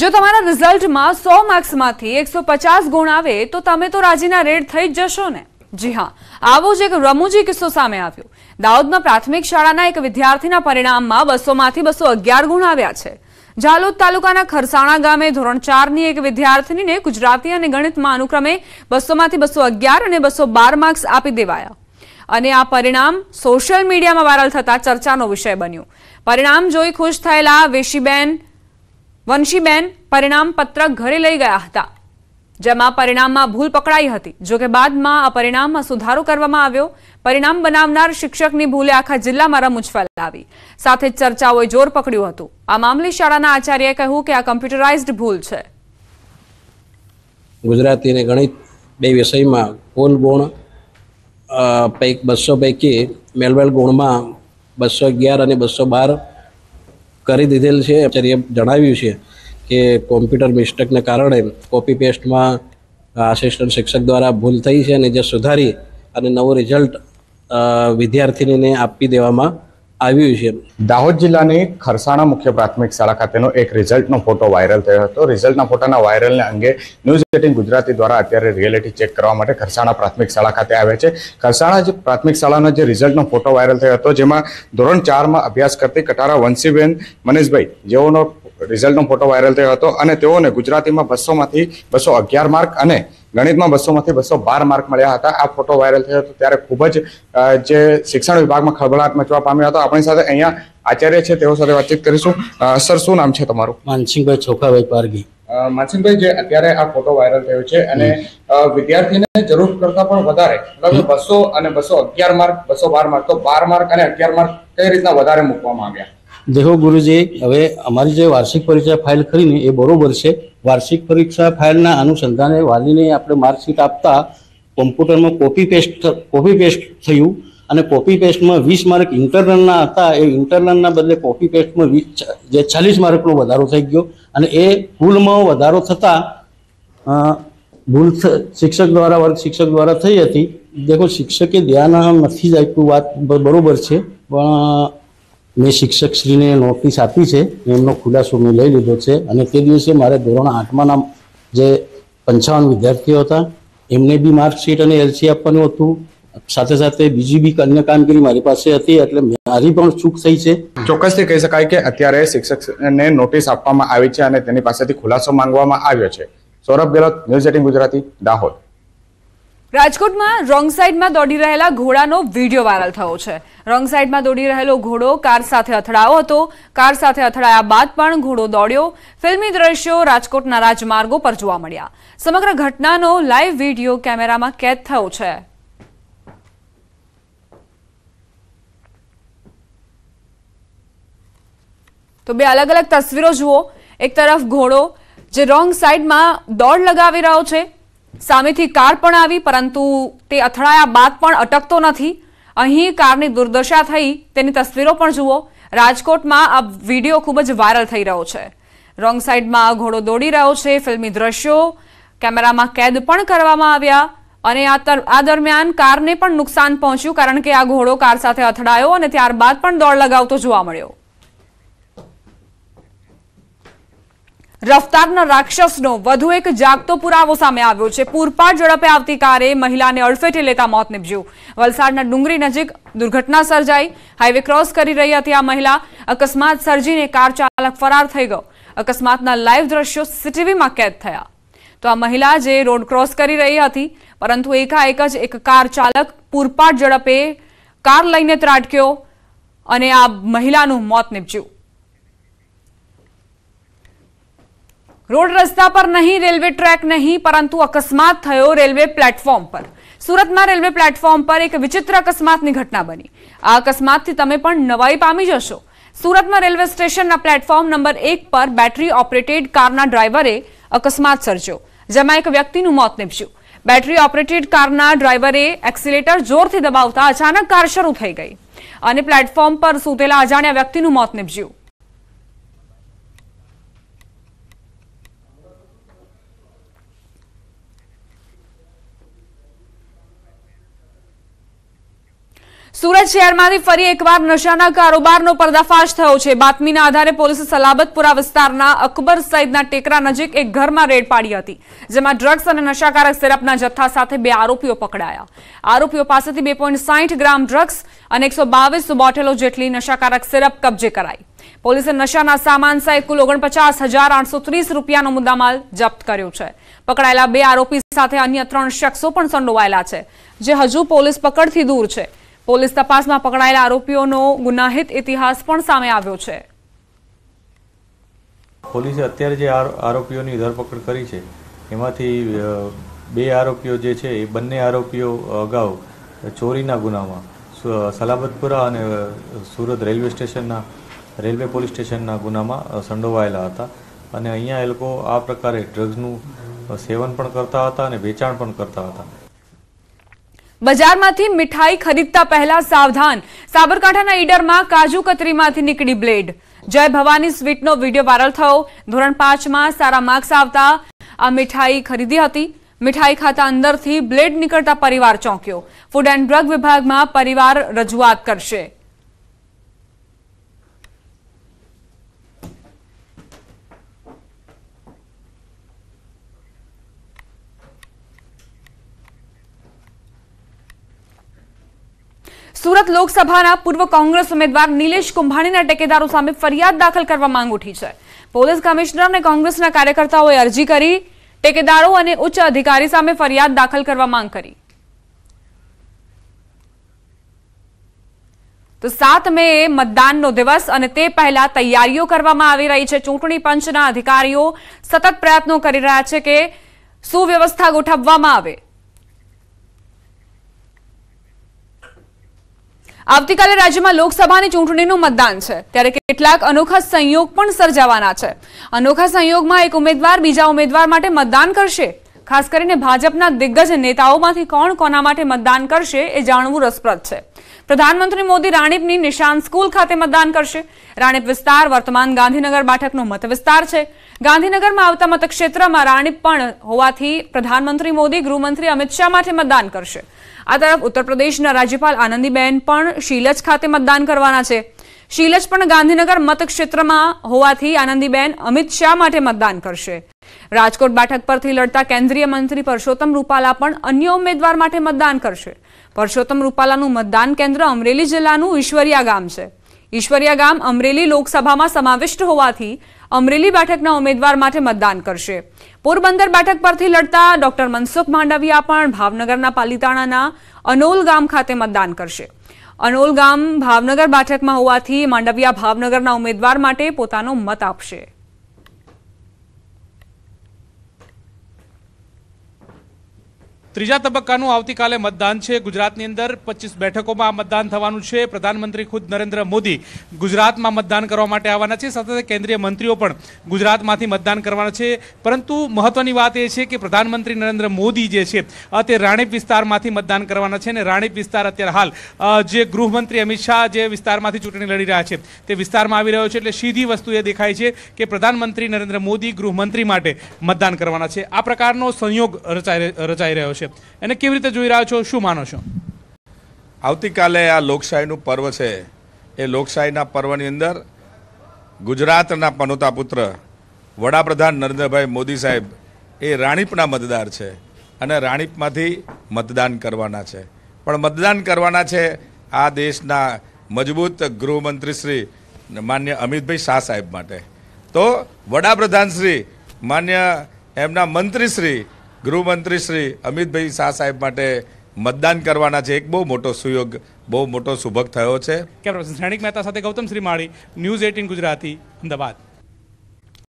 જો તમારા રિઝલ્ટમાં સો માર્ક્સમાંથી એકસો પચાસ ગુણ આવે તો તમે તો રાજીના રેડ થઈ જ જશો ને જી હા આવો જ એક રમૂજી કિસ્સો સામે આવ્યો દાહોદમાં પ્રાથમિક શાળાના એક વિદ્યાર્થીના પરિણામમાં બસોમાંથી બસો અગિયાર ગુણ આવ્યા છે જાલોદ તાલુકાના ખરસાણા ગામે ધોરણ ચારની એક વિદ્યાર્થીનીને ગુજરાતી અને ગણિતમાં અનુક્રમે બસોમાંથી બસો અગિયાર અને બસો બાર માર્ક્સ આપી દેવાયા અને આ પરિણામ સોશિયલ મીડિયામાં વાયરલ થતા ચર્ચાનો વિષય બન્યો પરિણામ જોઈ ખુશ થયેલા વેશીબેન વંશીબેન પરિણામ પત્રક ઘરે લઈ ગયા હતા જેમાં પરિણામમાં ભૂલ પકડાઈ હતી જોકે બાદમાં આ પરિણામમાં સુધારો કરવામાં આવ્યો પરિણામ બનાવનાર શિક્ષકની ભૂલે આખા જિલ્લામાં રમૂજવા લાવી સાથે ચર્ચાઓએ જોર પકડ્યું હતું આ મામલે શાળાના આચાર્યએ કહ્યું કે આ કમ્પ્યુટરાઇઝડ ભૂલ છે ગુજરાતી અને ગણિત બે વિષયમાં કુલ ગુણ પૈક બસો પૈકી મેળવેલ ગુણમાં બસો અગિયાર અને બસો બાર કરી દીધેલ છે આચાર્ય જણાવ્યું છે કે કોમ્પ્યુટર મિસ્ટેકને કારણે કોપી પેસ્ટમાં આસિસ્ટન્ટ શિક્ષક દ્વારા ભૂલ થઈ છે અને જે સુધારી અને નવું રિઝલ્ટ વિદ્યાર્થીનીને આપી દેવામાં આવ્યું છે દાહોદ જિલ્લાની ખરસાણા મુખ્ય પ્રાથમિક શાળા ખાતેનો એક રિઝલ્ટનો ફોટો વાયરલ થયો હતો રિઝલ્ટના ફોટાના વાયરલને અંગે ન્યૂઝ એટીન ગુજરાતી દ્વારા અત્યારે રિયાલિટી ચેક કરવા માટે ખરસાણા પ્રાથમિક શાળા ખાતે આવે છે ખરસાણા જે પ્રાથમિક શાળાનો જે રિઝલ્ટનો ફોટો વાયરલ થયો હતો જેમાં ધોરણ ચારમાં અભ્યાસ કરતી કટારા વંશીબેન મનીષભાઈ જેઓનો રિઝલ્ટનો ફોટો વાયરલ થયો હતો અને તેઓને ગુજરાતીમાં બસોમાંથી બસો અગિયાર માર્ક અને ગણિતમાં બસોમાંથી બસો બાર માર્ક મળ્યા હતા આ ફોટો વાયરલ થયો હતો ત્યારે ખૂબ જ જે શિક્ષણ વિભાગમાં ખળભળાટ મચવા પામ્યો હતો આપણી સાથે અહીંયા આચાર્ય છે તેઓ સાથે વાતચીત કરીશું સર શું નામ છે તમારું માનસિંહભાઈ છોકરાભાઈ પારગી માનસિંહભાઈ જે અત્યારે આ ફોટો વાયરલ થયો છે અને વિદ્યાર્થીને જરૂર કરતા પણ વધારે મતલબ બસો અને બસો અગિયાર માર્ક બસો બાર માર્ક તો બાર માર્ક અને અગિયાર માર્ક કઈ રીતના વધારે મૂકવામાં આવ્યા દેહો ગુરુજી હવે અમારી જે વાર્ષિક પરીક્ષા ફાઇલ કરીને એ બરોબર છે વાર્ષિક પરીક્ષા ફાઇલના અનુસંધાને વાલીને આપણે માર્કશીટ આપતા કોમ્પ્યુટરમાં કોપી પેસ્ટ કોપી પેસ્ટ થયું અને કોપી પેસ્ટમાં વીસ માર્ક ઇન્ટરનલના હતા એ ઇન્ટરનલના બદલે કોપી પેસ્ટમાં વીસ જે ચાલીસ માર્કનો વધારો થઈ ગયો અને એ ભૂલમાં વધારો થતાં ભૂલ શિક્ષક દ્વારા વર્ગ શિક્ષક દ્વારા થઈ હતી દેખો શિક્ષકે ધ્યાન નથી જ આપ્યું વાત બરોબર છે પણ મેં શિક્ષકશ્રીને નોટિસ આપી છે એમનો ખુલાસો મેં લઈ લીધો છે અને તે દિવસે મારે ધોરણ આઠમાના જે પંચાવન વિદ્યાર્થીઓ હતા એમને બી માર્કશીટ અને એલસી આપવાનું હતું સાથે સાથે બીજી બી અન્ય કામગીરી મારી પાસે હતી એટલે મારી પણ ચૂક થઈ છે ચોક્કસથી કહી શકાય કે અત્યારે શિક્ષકને નોટિસ આપવામાં આવી છે અને તેની પાસેથી ખુલાસો માંગવામાં આવ્યો છે સૌરભ ગેલોત ન્યૂઝ એટીન ગુજરાતી દાહોદ રાજકોટમાં રોંગ સાઈડમાં દોડી રહેલા ઘોડાનો વિડીયો વાયરલ થયો છે રોંગ સાઈડમાં દોડી રહેલો ઘોડો કાર સાથે અથડાયો હતો કાર સાથે અથડાયા બાદ પણ ઘોડો દોડ્યો ફિલ્મી દ્રશ્યો રાજકોટના રાજમાર્ગો પર જોવા મળ્યા સમગ્ર ઘટનાનો લાઈવ વિડીયો કેમેરામાં કેદ થયો છે તો બે અલગ અલગ તસવીરો જુઓ એક તરફ ઘોડો જે રોંગ સાઈડમાં દોડ લગાવી રહ્યો છે સામેથી કાર પણ આવી પરંતુ તે અથડાયા બાદ પણ અટકતો નથી અહીં કારની દુર્દશા થઈ તેની તસવીરો પણ જુઓ રાજકોટમાં આ વિડીયો ખૂબ જ વાયરલ થઈ રહ્યો છે રોંગ સાઈડમાં આ ઘોડો દોડી રહ્યો છે ફિલ્મી દ્રશ્યો કેમેરામાં કેદ પણ કરવામાં આવ્યા અને આ દરમિયાન કારને પણ નુકસાન પહોંચ્યું કારણ કે આ ઘોડો કાર સાથે અથડાયો અને ત્યારબાદ પણ દોડ લગાવતો જોવા મળ્યો રફતારના રાક્ષસનો વધુ એક જાગતો પુરાવો સામે આવ્યો છે પૂરપાટ ઝડપે આવતી કારે મહિલાને અડફેટે લેતા મોત નીપજ્યું વલસાડના ડુંગરી નજીક દુર્ઘટના સર્જાઈ હાઈવે ક્રોસ કરી રહી હતી આ મહિલા અકસ્માત સર્જીને કાર ચાલક ફરાર થઈ ગયો અકસ્માતના લાઈવ દ્રશ્યો સીટીવીમાં કેદ થયા તો આ મહિલા જે રોડ ક્રોસ કરી રહી હતી પરંતુ એકાએક જ એક કાર ચાલક પૂરપાટ ઝડપે કાર લઈને ત્રાટક્યો અને આ મહિલાનું મોત નીપજ્યું રોડ રસ્તા પર નહીં રેલવે ટ્રેક નહીં પરંતુ અકસ્માત થયો રેલવે પ્લેટફોર્મ પર સુરતમાં રેલવે પ્લેટફોર્મ પર એક વિચિત્ર અકસ્માતની ઘટના બની આ અકસ્માતથી તમે પણ નવાઈ પામી જશો સુરતમાં રેલવે સ્ટેશનના પ્લેટફોર્મ નંબર એક પર બેટરી ઓપરેટેડ કારના ડ્રાઈવરે અકસ્માત સર્જ્યો જેમાં એક વ્યક્તિનું મોત નીપજ્યું બેટરી ઓપરેટેડ કારના ડ્રાઈવરે એક્સિલેટર જોરથી દબાવતા અચાનક કાર શરૂ થઈ ગઈ અને પ્લેટફોર્મ પર સૂતેલા અજાણ્યા વ્યક્તિનું મોત નીપજ્યું સુરત શહેરમાંથી ફરી એકવાર નશાના કારોબારનો પર્દાફાશ થયો છે બાતમીના આધારે પોલીસે સલાબતપુરા વિસ્તારના અકબર સઈદના ટેકરા નજીક એક ઘરમાં રેડ પાડી હતી જેમાં ડ્રગ્સ અને નશાકારક સિરપના જથ્થા સાથે બે આરોપીઓ પકડાયા આરોપીઓ પાસેથી બે ગ્રામ ડ્રગ્સ અને એકસો બોટલો જેટલી નશાકારક સિરપ કબજે કરાઈ પોલીસે નશાના સામાન સહિત કુલ ઓગણપચાસ હજાર આઠસો ત્રીસ રૂપિયાનો મુદ્દામાલ જપ્ત કર્યો છે પકડાયેલા બે આરોપી સાથે અન્ય ત્રણ શખ્સો પણ સંડોવાયેલા છે જે હજુ પોલીસ પકડથી દૂર છે પોલીસ તપાસમાં પકડાયેલા આરોપીઓનો ગુનાહિત ઇતિહાસ પણ સામે આવ્યો છે પોલીસે અત્યારે જે આરોપીઓની ધરપકડ કરી છે એમાંથી બે આરોપીઓ જે છે એ બંને આરોપીઓ અગાઉ ચોરીના ગુનામાં સલાબતપુરા અને સુરત રેલવે સ્ટેશનના રેલવે પોલીસ સ્ટેશનના ગુનામાં સંડોવાયેલા હતા અને અહીંયા એ લોકો આ પ્રકારે ડ્રગ્સનું સેવન પણ કરતા હતા અને વેચાણ પણ કરતા હતા બજારમાંથી મીઠાઈ ખરીદતા પહેલા સાવધાન સાબરકાંઠાના ઈડરમાં કાજુ કતરીમાંથી નીકળી બ્લેડ જય ભવાની સ્વીટનો વિડીયો વાયરલ થયો ધોરણ પાંચમાં સારા માર્ક્સ આવતા આ મીઠાઈ ખરીદી હતી મીઠાઈ ખાતા અંદરથી બ્લેડ નીકળતા પરિવાર ચોંક્યો ફૂડ એન્ડ ડ્રગ વિભાગમાં પરિવાર રજૂઆત કરશે સુરત લોકસભાના પૂર્વ કોંગ્રેસ ઉમેદવાર નિલેશ કુંભાણીના ટેકેદારો સામે ફરિયાદ દાખલ કરવા માંગ ઉઠી છે પોલીસ કમિશનર અને કોંગ્રેસના કાર્યકર્તાઓએ અરજી કરી ટેકેદારો અને ઉચ્ચ અધિકારી સામે ફરિયાદ દાખલ કરવા માંગ કરી તો સાત મે મતદાનનો દિવસ અને તે પહેલા તૈયારીઓ કરવામાં આવી રહી છે ચૂંટણી પંચના અધિકારીઓ સતત પ્રયત્નો કરી રહ્યા છે કે સુવ્યવસ્થા ગોઠવવામાં આવે આવતીકાલે રાજ્યમાં લોકસભાની ચૂંટણીનું મતદાન છે ત્યારે કેટલાક અનોખા સંયોગ પણ સર્જાવાના છે અનોખા સંયોગમાં એક ઉમેદવાર બીજા ઉમેદવાર માટે મતદાન કરશે ખાસ કરીને ભાજપના દિગ્ગજ નેતાઓમાંથી કોણ કોના માટે મતદાન કરશે એ જાણવું રસપ્રદ છે પ્રધાનમંત્રી મોદી રાણીપની નિશાન સ્કૂલ ખાતે મતદાન કરશે રાણીપ વિસ્તાર વર્તમાન ગાંધીનગર બેઠકનો મત વિસ્તાર છે ગાંધીનગરમાં આવતા મતક્ષેત્રમાં રાણીપ પણ હોવાથી પ્રધાનમંત્રી મોદી ગૃહમંત્રી અમિત શાહ માટે મતદાન કરશે આ તરફ ઉત્તર પ્રદેશના રાજ્યપાલ આનંદીબેન પણ શીલજ ખાતે મતદાન કરવાના છે શીલજ પણ ગાંધીનગર મતક્ષેત્રમાં હોવાથી આનંદીબેન અમિત શાહ માટે મતદાન કરશે રાજકોટ બેઠક પરથી લડતા કેન્દ્રીય મંત્રી પરસોત્તમ રૂપાલા પણ અન્ય ઉમેદવાર માટે મતદાન કરશે પરસોત્તમ રૂપાલાનું મતદાન કેન્દ્ર અમરેલી જિલ્લાનું ઈશ્વરિયા ગામ છે ઈશ્વરિયા ગામ અમરેલી લોકસભામાં સમાવિષ્ટ હોવાથી અમરેલી બેઠકના ઉમેદવાર માટે મતદાન કરશે પોરબંદર બેઠક પરથી લડતા ડોક્ટર મનસુખ માંડવિયા પણ ભાવનગરના પાલિતાણાના અનોલ ગામ ખાતે મતદાન કરશે અનોલ ગામ ભાવનગર બેઠકમાં હોવાથી માંડવિયા ભાવનગરના ઉમેદવાર માટે પોતાનો મત આપશે ત્રીજા તબક્કાનું આવતીકાલે મતદાન છે ગુજરાતની અંદર પચીસ બેઠકોમાં મતદાન થવાનું છે પ્રધાનમંત્રી ખુદ નરેન્દ્ર મોદી ગુજરાતમાં મતદાન કરવા માટે આવવાના છે સાથે સાથે કેન્દ્રીય મંત્રીઓ પણ ગુજરાતમાંથી મતદાન કરવાના છે પરંતુ મહત્વની વાત એ છે કે પ્રધાનમંત્રી નરેન્દ્ર મોદી જે છે તે રાણીપ વિસ્તારમાંથી મતદાન કરવાના છે અને રાણીપ વિસ્તાર અત્યારે હાલ જે ગૃહમંત્રી અમિત શાહ જે વિસ્તારમાંથી ચૂંટણી લડી રહ્યા છે તે વિસ્તારમાં આવી રહ્યો છે એટલે સીધી વસ્તુ એ દેખાય છે કે પ્રધાનમંત્રી નરેન્દ્ર મોદી ગૃહમંત્રી માટે મતદાન કરવાના છે આ પ્રકારનો સંયોગ રચાઈ રચાઈ રહ્યો છે છે એને કેવી રીતે જોઈ રહ્યા છો શું માનો છો આવતીકાલે આ લોકશાહીનું પર્વ છે એ લોકશાહીના પર્વની અંદર ગુજરાતના પનોતા પુત્ર વડાપ્રધાન નરેન્દ્રભાઈ મોદી સાહેબ એ રાણીપના મતદાર છે અને રાણીપમાંથી મતદાન કરવાના છે પણ મતદાન કરવાના છે આ દેશના મજબૂત ગૃહમંત્રી શ્રી માન્ય અમિતભાઈ શાહ સાહેબ માટે તો વડાપ્રધાન શ્રી માન્ય એમના મંત્રીશ્રી ગૃહમંત્રી શ્રી અમિતભાઈ શાહ સાહેબ માટે મતદાન કરવાના છે એક બહુ મોટો સુયોગ બહુ મોટો સુભગ થયો છે કેમેરા સૈનિક મહેતા સાથે ગૌતમ શ્રી શ્રીમાળી ન્યૂઝ એટીન ગુજરાતી અમદાવાદ